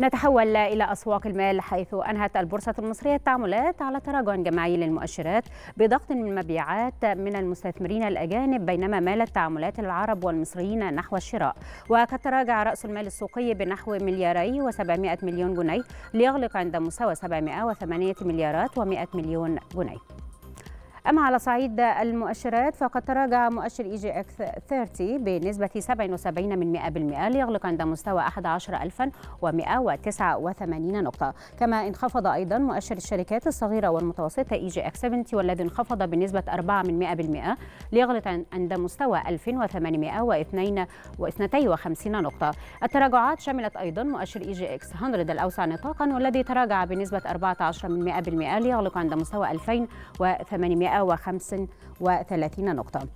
نتحول إلى أسواق المال حيث أنهت البورصة المصرية التعاملات على تراجع جماعي للمؤشرات بضغط من المبيعات من المستثمرين الأجانب بينما مالت تعاملات العرب والمصريين نحو الشراء وقد تراجع رأس المال السوقي بنحو ملياري و700 مليون جنيه ليغلق عند مستوى 708 مليارات و100 مليون جنيه أما على صعيد المؤشرات فقد تراجع مؤشر إي جي إكس 30 بنسبة 77 من 100% ليغلق عند مستوى 11189 نقطة كما انخفض أيضا مؤشر الشركات الصغيرة والمتوسطة إي جي إكس 70 والذي انخفض بنسبة 4 من 100% ليغلق عند مستوى 1852 نقطة التراجعات شملت أيضا مؤشر إي جي إكس 100 الأوسع نطاقا والذي تراجع بنسبة 14 من 100% ليغلق عند مستوى 2800 135 نقطة